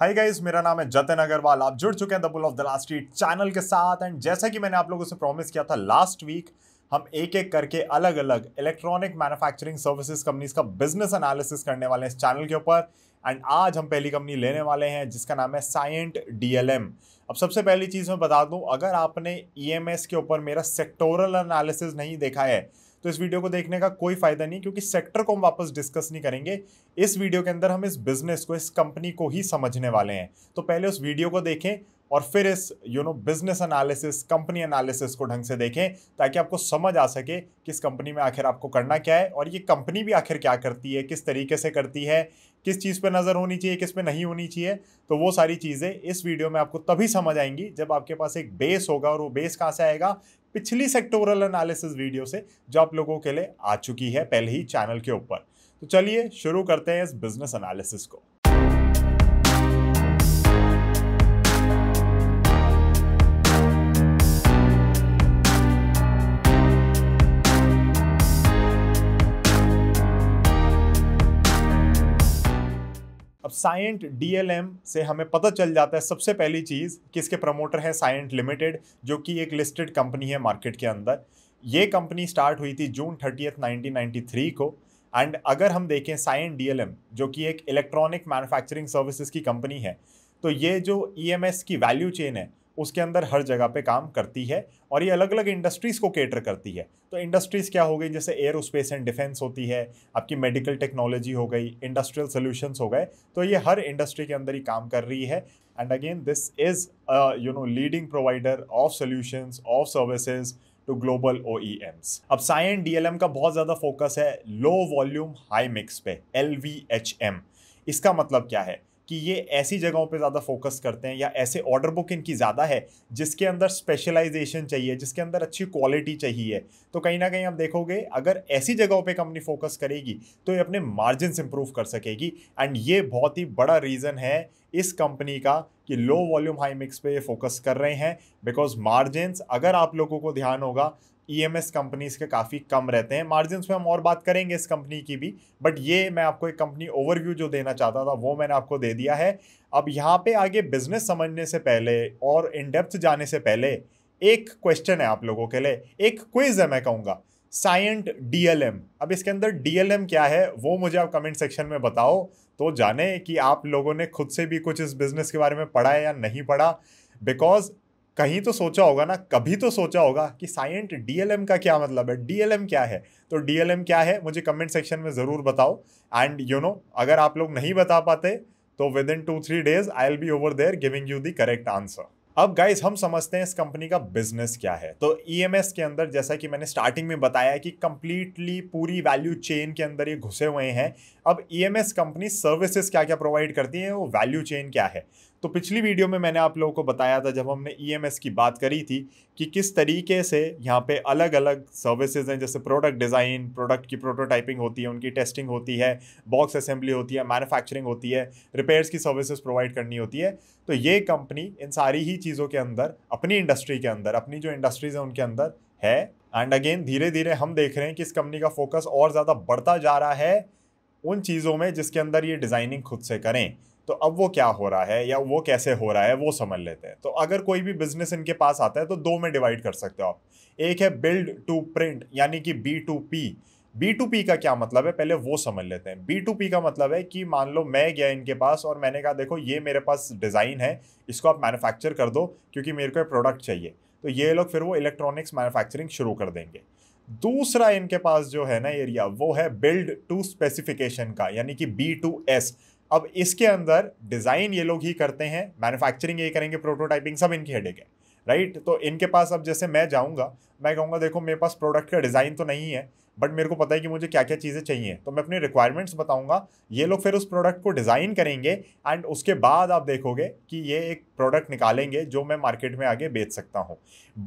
hi guys मेरा नाम है जतन अग्रवाल आप जुड़ चुके हैं the bull of the last street channel के साथ एंड जैसा कि मैंने आप लोगों से प्रॉमिस किया था लास्ट वीक हम एक एक करके अलग अलग इलेक्ट्रॉनिक मैन्युफैक्चरिंग सर्विसेज कंपनीज का बिजनेस एनालिसिस करने वाले हैं इस चैनल के ऊपर एंड आज हम पहली कंपनी लेने वाले हैं जिसका नाम है साइंट डी अब सबसे पहली चीज़ मैं बता दूँ अगर आपने ई e के ऊपर मेरा सेक्टोरल एनालिसिस नहीं देखा है तो इस वीडियो को देखने का कोई फ़ायदा नहीं क्योंकि सेक्टर को हम वापस डिस्कस नहीं करेंगे इस वीडियो के अंदर हम इस बिज़नेस को इस कंपनी को ही समझने वाले हैं तो पहले उस वीडियो को देखें और फिर इस you know business analysis company analysis को ढंग से देखें ताकि आपको समझ आ सके कि इस कंपनी में आखिर आपको करना क्या है और ये कंपनी भी आखिर क्या करती है किस तरीके से करती है किस चीज़ पे नज़र होनी चाहिए किस पे नहीं होनी चाहिए तो वो सारी चीज़ें इस वीडियो में आपको तभी समझ आएंगी जब आपके पास एक बेस होगा और वो बेस कहाँ से आएगा पिछली सेक्टोरल एनालिसिस वीडियो से जो आप लोगों के लिए आ चुकी है पहले ही चैनल के ऊपर तो चलिए शुरू करते हैं इस बिजनेस एनालिसिस को अब साइंट डीएलएम से हमें पता चल जाता है सबसे पहली चीज़ कि इसके प्रमोटर हैं साइंट लिमिटेड जो कि एक लिस्टेड कंपनी है मार्केट के अंदर ये कंपनी स्टार्ट हुई थी जून थर्टी 1993 को एंड अगर हम देखें साइंट डी जो कि एक इलेक्ट्रॉनिक मैन्युफैक्चरिंग सर्विसेज की कंपनी है तो ये जो ई e की वैल्यू चेन है उसके अंदर हर जगह पे काम करती है और ये अलग अलग इंडस्ट्रीज़ को केटर करती है तो इंडस्ट्रीज़ क्या हो गई जैसे एयर स्पेस एंड डिफेंस होती है आपकी मेडिकल टेक्नोलॉजी हो गई इंडस्ट्रियल सोल्यूशंस हो गए तो ये हर इंडस्ट्री के अंदर ही काम कर रही है and again this is you know leading provider of solutions of services to global O E Ms अब साइन डी एल एम का बहुत ज़्यादा फोकस है लो वॉल्यूम हाई मिक्स पे एल वी एच एम इसका मतलब क्या है कि ये ऐसी जगहों पे ज़्यादा फोकस करते हैं या ऐसे ऑर्डर बुक इनकी ज़्यादा है जिसके अंदर स्पेशलाइजेशन चाहिए जिसके अंदर अच्छी क्वालिटी चाहिए तो कहीं ना कहीं आप देखोगे अगर ऐसी जगहों पे कंपनी फोकस करेगी तो ये अपने मार्जिन इंप्रूव कर सकेगी एंड ये बहुत ही बड़ा रीज़न है इस कंपनी का कि लो वॉल्यूम हाई मिक्स पे ये फोकस कर रहे हैं बिकॉज मार्जिन अगर आप लोगों को ध्यान होगा ईएमएस e कंपनीज के काफ़ी कम रहते हैं मार्जिन में हम और बात करेंगे इस कंपनी की भी बट ये मैं आपको एक कंपनी ओवरव्यू जो देना चाहता था वो मैंने आपको दे दिया है अब यहाँ पे आगे बिजनेस समझने से पहले और इन डेप्थ जाने से पहले एक क्वेश्चन है आप लोगों के लिए एक क्विज है मैं कहूँगा साइंट डीएलएम अब इसके अंदर डीएलएम क्या है वो मुझे आप कमेंट सेक्शन में बताओ तो जाने कि आप लोगों ने खुद से भी कुछ इस बिज़नेस के बारे में पढ़ा है या नहीं पढ़ा बिकॉज कहीं तो सोचा होगा ना कभी तो सोचा होगा कि साइंट डीएलएम का क्या मतलब है डीएलएम क्या है तो डीएलएम क्या है मुझे कमेंट सेक्शन में ज़रूर बताओ एंड यू नो अगर आप लोग नहीं बता पाते तो within two three days I'll be over there giving you the correct answer अब गाइज हम समझते हैं इस कंपनी का बिजनेस क्या है तो ई e के अंदर जैसा कि मैंने स्टार्टिंग में बताया कि कंप्लीटली पूरी वैल्यू चेन के अंदर ये घुसे हुए हैं अब ई कंपनी सर्विसेज क्या क्या प्रोवाइड करती है वो वैल्यू चेन क्या है तो पिछली वीडियो में मैंने आप लोगों को बताया था जब हमने ईएमएस e की बात करी थी कि किस तरीके से यहाँ पे अलग अलग सर्विसेज हैं जैसे प्रोडक्ट डिज़ाइन प्रोडक्ट की प्रोटोटाइपिंग होती है उनकी टेस्टिंग होती है बॉक्स असेंबली होती है मैनुफैक्चरिंग होती है रिपेयर्स की सर्विसेज प्रोवाइड करनी होती है तो ये कंपनी इन सारी ही चीज़ों के अंदर अपनी इंडस्ट्री के अंदर अपनी जो इंडस्ट्रीज़ हैं उनके अंदर है एंड अगेन धीरे धीरे हम देख रहे हैं कि इस कंपनी का फोकस और ज़्यादा बढ़ता जा रहा है उन चीज़ों में जिसके अंदर ये डिज़ाइनिंग खुद से करें तो अब वो क्या हो रहा है या वो कैसे हो रहा है वो समझ लेते हैं तो अगर कोई भी बिजनेस इनके पास आता है तो दो में डिवाइड कर सकते हो आप एक है बिल्ड टू प्रिंट यानी कि B to P B to P का क्या मतलब है पहले वो समझ लेते हैं बी टू पी का मतलब है कि मान लो मैं गया इनके पास और मैंने कहा देखो ये मेरे पास डिज़ाइन है इसको आप मैन्युफैक्चर कर दो क्योंकि मेरे को प्रोडक्ट चाहिए तो ये लोग फिर वो इलेक्ट्रॉनिक्स मैन्युफैक्चरिंग शुरू कर देंगे दूसरा इनके पास जो है ना एरिया वो है बिल्ड टू स्पेसिफिकेशन का यानी कि बी टू एस अब इसके अंदर डिज़ाइन ये लोग ही करते हैं मैन्युफैक्चरिंग ये करेंगे प्रोटोटाइपिंग सब इनकी हेडेक है राइट तो इनके पास अब जैसे मैं जाऊँगा मैं कहूँगा देखो मेरे पास प्रोडक्ट का डिज़ाइन तो नहीं है बट मेरे को पता है कि मुझे क्या क्या चीज़ें चाहिए तो मैं अपनी रिक्वायरमेंट्स बताऊंगा ये लोग फिर उस प्रोडक्ट को डिज़ाइन करेंगे एंड उसके बाद आप देखोगे कि ये एक प्रोडक्ट निकालेंगे जो मैं मार्केट में आगे बेच सकता हूँ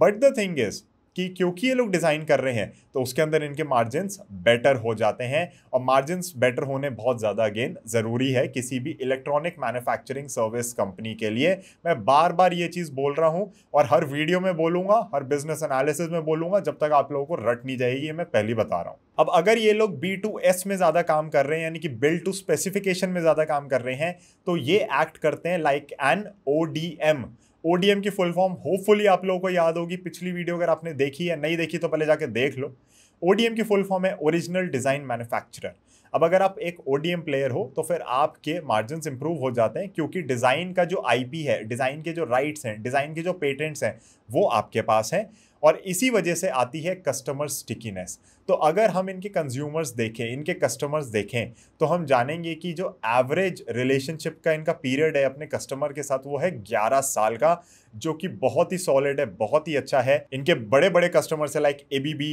बट द थिंग इज़ कि क्योंकि ये लोग डिज़ाइन कर रहे हैं तो उसके अंदर इनके मार्जिनस बेटर हो जाते हैं और मार्जिनस बेटर होने बहुत ज़्यादा अगेन ज़रूरी है किसी भी इलेक्ट्रॉनिक मैन्युफैक्चरिंग सर्विस कंपनी के लिए मैं बार बार ये चीज़ बोल रहा हूँ और हर वीडियो में बोलूँगा हर बिजनेस एनालिसिस में बोलूँगा जब तक आप लोगों को रट नहीं जाएगी मैं पहली बता रहा हूँ अब अगर ये लोग बी टू एस में ज़्यादा काम कर रहे हैं यानी कि बिल्ड टू स्पेसिफिकेशन में ज़्यादा काम कर रहे हैं तो ये एक्ट करते हैं like N O D M ODM की फुल फॉर्म होपफुली आप लोगों को याद होगी पिछली वीडियो अगर आपने देखी या नहीं देखी तो पहले जाके देख लो ओडीएम की फुल फॉर्म है ओरिजिनल डिज़ाइन मैन्युफैक्चरर अब अगर आप एक ओडीएम प्लेयर हो तो फिर आपके मार्जिन इंप्रूव हो जाते हैं क्योंकि डिज़ाइन का जो आईपी है डिज़ाइन के जो राइट्स हैं डिज़ाइन के जो पेटेंट्स हैं वो आपके पास हैं और इसी वजह से आती है कस्टमर स्टिकीनेस तो अगर हम इनके कंज्यूमर्स देखें इनके कस्टमर्स देखें तो हम जानेंगे कि जो एवरेज रिलेशनशिप का इनका पीरियड है अपने कस्टमर के साथ वो है 11 साल का जो कि बहुत ही सॉलिड है बहुत ही अच्छा है इनके बड़े बड़े कस्टमर्स है like A B B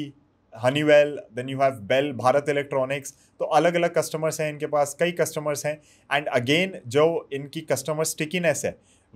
Honeywell then you have BEL Bharat Electronics तो अलग अलग कस्टमर्स हैं इनके पास कई कस्टमर्स हैं एंड अगेन जो इनकी कस्टमर स्टिकीनेस है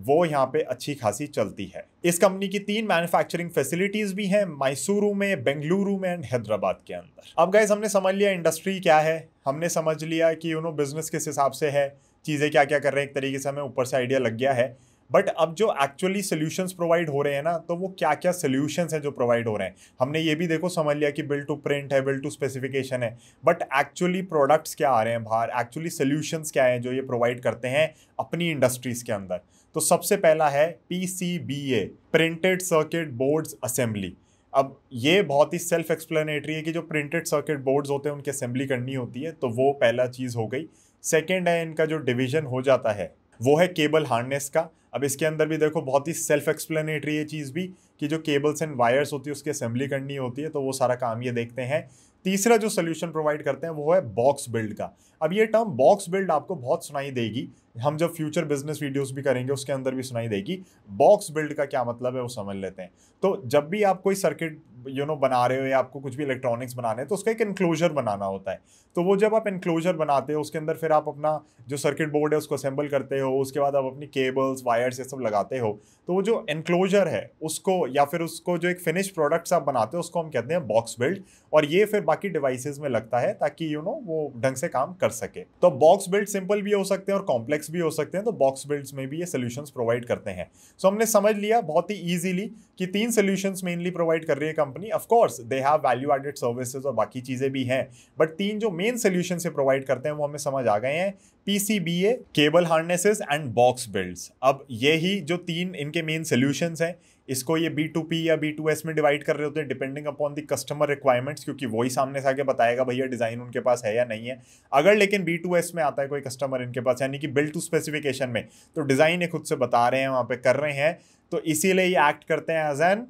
वो यहाँ पे अच्छी खासी चलती है इस कंपनी की तीन मैन्युफैक्चरिंग फैसिलिटीज़ भी हैं मैसूरू में बेंगलुरु में एंड हैदराबाद के अंदर अब गाइज हमने समझ लिया इंडस्ट्री क्या है हमने समझ लिया कि यू नो बिजनेस किस हिसाब से है चीज़ें क्या क्या कर रहे हैं एक तरीके से हमें ऊपर से आइडिया लग गया है बट अब जो एक्चुअली सोल्यूशंस प्रोवाइड हो रहे हैं ना तो वो क्या क्या सोल्यूशंस हैं जो प्रोवाइड हो रहे हैं हमने ये भी देखो समझ लिया कि बिल टू प्रिंट है बिल टू स्पेसिफिकेशन है बट एक्चुअली प्रोडक्ट्स क्या आ रहे हैं बाहर एक्चुअली सोल्यूशंस क्या हैं जो ये प्रोवाइड करते हैं अपनी इंडस्ट्रीज़ के अंदर तो सबसे पहला है P C B A printed circuit boards assembly अब ये बहुत ही सेल्फ एक्सप्लेनेटरी है कि जो प्रिंटेड सर्किट बोर्ड्स होते हैं उनकी असेंबली करनी होती है तो वो पहला चीज़ हो गई सेकेंड है इनका जो डिवीजन हो जाता है वो है केबल हार्नेस का अब इसके अंदर भी देखो बहुत ही सेल्फ एक्सप्लेनेटरी ये चीज़ भी कि जो केबल्स एंड वायर्स होती है उसकी असेंबली करनी होती है तो वो सारा काम ये देखते हैं तीसरा जो सोल्यूशन प्रोवाइड करते हैं वो है बॉक्स बिल्ड का अब ये टर्म बॉक्स बिल्ड आपको बहुत सुनाई देगी हम जब फ्यूचर बिजनेस वीडियोस भी करेंगे उसके अंदर भी सुनाई देगी बॉक्स बिल्ड का क्या मतलब है वो समझ लेते हैं तो जब भी आप कोई सर्किट यू नो बना रहे हो या आपको कुछ भी इलेक्ट्रॉनिक्स बनाने हैं तो उसका एक इन्क्लोजर बनाना होता है तो वो जब आप इन्क्लोजर बनाते हो उसके अंदर फिर आप अपना जो सर्किट बोर्ड है उसको असेंबल करते हो उसके बाद आप अपनी केबल्स वायर्स ये सब लगाते हो तो वो जो इन्क्लोजर है उसको या फिर उसको जो एक फिनिश प्रोडक्ट्स आप बनाते हो उसको हम कहते हैं बॉक्स बिल्ड और ये फिर बाकी डिवाइसेज में लगता है ताकि यू you नो know, वो ढंग से काम कर सके तो बॉक्स बिल्ड सिंपल भी हो सकते हैं और कॉम्प्लेक्स भी हो सकते हैं तो बॉक्स बिल्ड्स में भी ये सोल्यूशन प्रोवाइड करते हैं सो so, हमने समझ लिया बहुत ही ईजिली कि तीन सोल्यूशन मेनली प्रोवाइड कर रही है company of course they have value added services और बाकी चीज़ें भी हैं बट तीन जो मेन सोल्यूशन से प्रोवाइड करते हैं वो हमें समझ आ गए हैं P C B A cable harnesses and box builds अब ये ही जो तीन इनके मेन सोल्यूशंस हैं इसको ये बी टू पी या बी टू एस में डिवाइड कर रहे होते हैं depending upon the customer requirements क्योंकि वही सामने से आके बताएगा भैया डिज़ाइन उनके पास है या नहीं है अगर लेकिन बी टू एस में आता है कोई कस्टमर इनके पास यानी कि बिल टू स्पेसिफिकेशन में तो डिज़ाइन ये खुद से बता रहे हैं वहाँ पर कर रहे हैं तो इसीलिए ये एक्ट करते हैं एज एन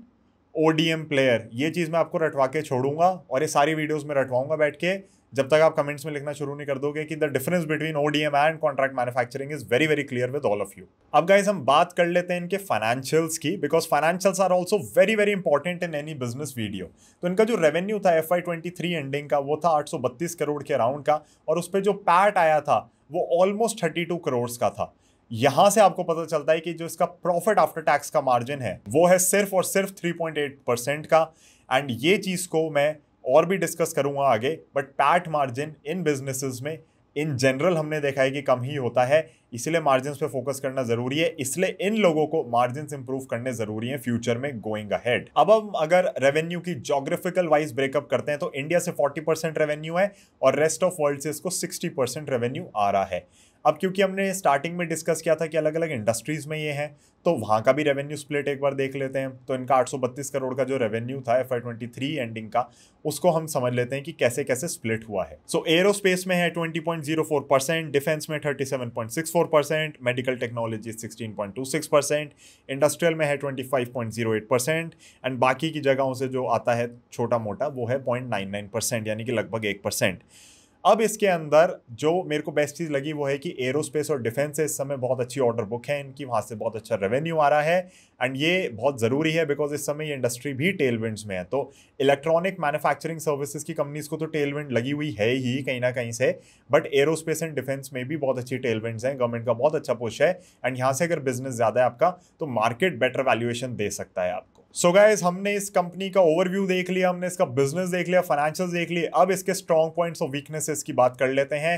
एम प्लेयर ये चीज़ मैं आपको रटवा के छोड़ूंगा और ये सारी वीडियोज़ में रटवाऊंगा बैठ के जब तक आप कमेंट्स में लिखना शुरू नहीं कर दोगे कि the difference between M and contract manufacturing is very very clear with all of you अब गाइज हम बात कर लेते हैं इनके फाइनेंशियल्स की because financials are also very very important in any business video तो इनका जो रेवेन्यू था एफ आई एंडिंग का वो था बत्तीस करोड़ के अराउंड का और उस पर जो पैट आया था वो ऑलमोस्ट टू करोड़ का था यहां से आपको पता चलता है कि जो इसका प्रॉफिट आफ्टर टैक्स का मार्जिन है वो है सिर्फ और सिर्फ 3.8 परसेंट का एंड ये चीज़ को मैं और भी डिस्कस करूंगा आगे but PAT margin in businesses में इन जनरल हमने देखा है कि कम ही होता है इसलिए मार्जिन पे फोकस करना जरूरी है इसलिए इन लोगों को मार्जिन इंप्रूव करने जरूरी है फ्यूचर में गोइंग अहेड अब हम अगर रेवेन्यू की जोग्राफिकल वाइज ब्रेकअप करते हैं तो इंडिया से 40% रेवेन्यू है और रेस्ट ऑफ वर्ल्ड से इसको 60% रेवेन्यू आ रहा है अब क्योंकि हमने स्टार्टिंग में डिस्कस किया था कि अलग अलग इंडस्ट्रीज़ में ये है तो वहाँ का भी रेवेन्यू स्प्लिट एक बार देख लेते हैं तो इनका 832 करोड़ का जो रेवेन्यू था एफ आई एंडिंग का उसको हम समझ लेते हैं कि कैसे कैसे स्प्लिट हुआ है सो so, एरोस्पेस में है 20.04 परसेंट डिफेंस में four percent medical technology sixteen point two six percent industrial में है twenty five point zero eight percent and बाकी की जगहों से जो आता है छोटा मोटा वो है पॉइंट नाइन नाइन परसेंट यानी कि लगभग एक परसेंट अब इसके अंदर जो मेरे को बेस्ट चीज़ लगी वो है कि एरोस्पेस और डिफेंस से इस समय बहुत अच्छी ऑर्डर बुक है इनकी वहाँ से बहुत अच्छा रेवेन्यू आ रहा है एंड ये बहुत ज़रूरी है बिकॉज इस समय ये इंडस्ट्री भी टेलविंड्स में है तो इलेक्ट्रॉनिक मैन्युफैक्चरिंग सर्विसेज की कंपनीज को तो टेलविंड लगी हुई है ही कहीं ना कहीं से बट एरोस्पेस एंड डिफेंस में भी बहुत अच्छी टेलविंड्स हैं गवर्नमेंट का बहुत अच्छा पुश है एंड यहाँ से अगर बिजनेस ज़्यादा है आपका तो मार्केट बेटर वैल्यूएशन दे सकता है आपको सो so गाइज हमने इस कंपनी का ओवरव्यू देख लिया हमने इसका बिजनेस देख लिया फाइनेंशियल देख लिए अब इसके स्ट्रॉन्ग पॉइंट्स और वीकनेसेस की बात कर लेते हैं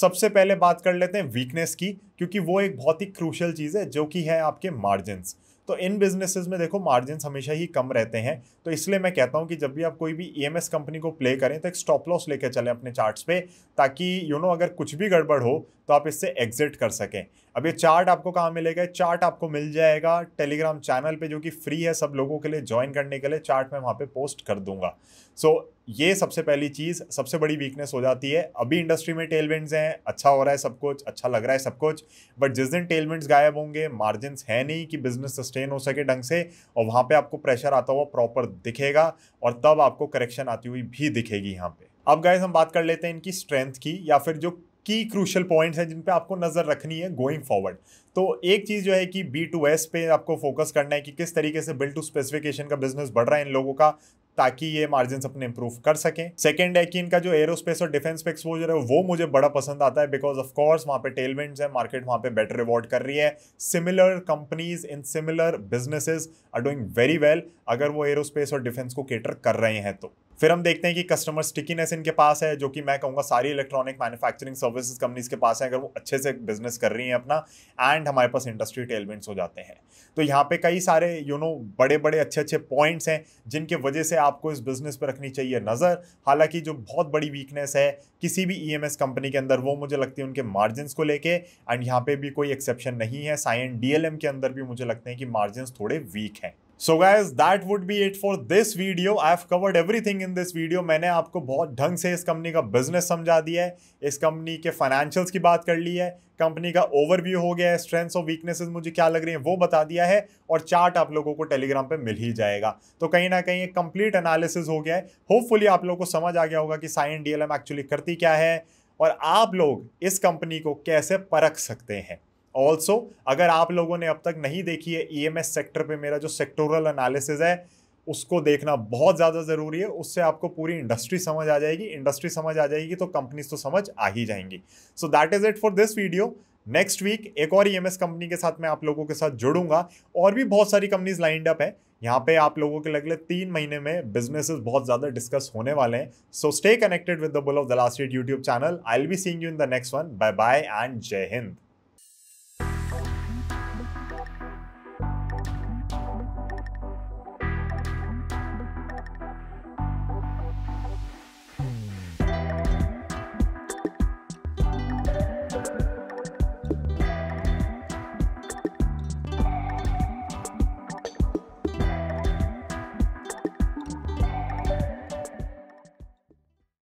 सबसे पहले बात कर लेते हैं वीकनेस की क्योंकि वो एक बहुत ही क्रूशल चीज़ है जो कि है आपके मार्जिन तो इन बिजनेसेस में देखो मार्जिन हमेशा ही कम रहते हैं तो इसलिए मैं कहता हूँ कि जब भी आप कोई भी ई e कंपनी को प्ले करें तो एक स्टॉप लॉस लेकर चलें अपने चार्ट्स पे ताकि यू नो अगर कुछ भी गड़बड़ हो तो आप इससे एग्जिट कर सकें अब ये चार्ट आपको कहाँ मिलेगा चार्ट आपको मिल जाएगा टेलीग्राम चैनल पे जो कि फ्री है सब लोगों के लिए ज्वाइन करने के लिए चार्ट मैं वहाँ पे पोस्ट कर दूंगा सो so, ये सबसे पहली चीज़ सबसे बड़ी वीकनेस हो जाती है अभी इंडस्ट्री में टेलमेंट्स हैं अच्छा हो रहा है सब कुछ अच्छा लग रहा है सब कुछ बट जिस दिन टेलमेंट्स गायब होंगे मार्जिन है नहीं कि बिजनेस सस्टेन हो सके ढंग से और वहाँ पे आपको प्रेशर आता हुआ प्रॉपर दिखेगा और तब आपको करेक्शन आती हुई भी दिखेगी यहाँ पे अब गाइज हम बात कर लेते हैं इनकी स्ट्रेंथ की या फिर जो की क्रूशल पॉइंट्स हैं जिन पे आपको नज़र रखनी है गोइंग फॉरवर्ड तो एक चीज़ जो है कि बी टू एस पे आपको फोकस करना है कि किस तरीके से बिल्ड टू स्पेसिफिकेशन का बिजनेस बढ़ रहा है इन लोगों का ताकि ये मार्जिन अपने इंप्रूव कर सकें सेकेंड है कि इनका जो एरोस्पेस और डिफेंस पे एक्सपोजर है वो मुझे बड़ा पसंद आता है बिकॉज ऑफ कोर्स वहाँ पे टेलमेंट्स है मार्केट वहाँ पे बेटर रिवॉर्ड कर रही है similar companies in similar businesses are doing very well अगर वो एरोस्पेस और डिफेंस को केटर कर रहे हैं तो फिर हम देखते हैं कि कस्टमर स्टिकीनेस इनके पास है जो कि मैं कहूँगा सारी इलेक्ट्रॉनिक मैन्युफैक्चरिंग सर्विसेज कंपनीज के पास है अगर वो अच्छे से बिजनेस कर रही हैं अपना एंड हमारे पास इंडस्ट्री टेलमेंट्स हो जाते हैं तो यहाँ पे कई सारे यू you नो know, बड़े बड़े अच्छे अच्छे पॉइंट्स हैं जिनके वजह से आपको इस बिज़नेस पर रखनी चाहिए नज़र हालांकि जो बहुत बड़ी वीकनेस है किसी भी ई e कंपनी के अंदर वो मुझे लगती है उनके मार्जिनस को लेकर एंड यहाँ पर भी कोई एक्सेप्शन नहीं है साइन डी के अंदर भी मुझे लगते हैं कि मार्जिनस थोड़े वीक हैं so guys that would be it for this video I have covered everything in this video मैंने आपको बहुत ढंग से इस कंपनी का बिजनेस समझा दिया है इस कंपनी के फाइनेंशियल्स की बात कर ली है कंपनी का ओवरव्यू हो गया है स्ट्रेंथ्स और वीकनेसेस मुझे क्या लग रही हैं वो बता दिया है और चार्ट आप लोगों को टेलीग्राम पे मिल ही जाएगा तो कहीं ना कहीं एक कंप्लीट एनालिसिस हो गया है होपफुली आप लोगों को समझ आ गया होगा कि साइन डी एक्चुअली करती क्या है और आप लोग इस कंपनी को कैसे परख सकते हैं ऑल्सो अगर आप लोगों ने अब तक नहीं देखी है ई एम एस सेक्टर पर मेरा जो सेक्टोरल एनालिसिस है उसको देखना बहुत ज़्यादा ज़रूरी है उससे आपको पूरी इंडस्ट्री समझ आ जाएगी इंडस्ट्री समझ आ जाएगी तो कंपनीज तो समझ आ ही जाएंगी so that is it for this video next week एक और ई e कंपनी के साथ मैं आप लोगों के साथ जुड़ूंगा और भी बहुत सारी कंपनीज लाइंड अप है यहाँ पे आप लोगों के अगले तीन महीने में बिजनेसेस बहुत ज़्यादा डिस्कस होने वाले हैं so stay connected with the bull of the last YouTube channel I will be seeing you in the next one bye bye and जय हिंद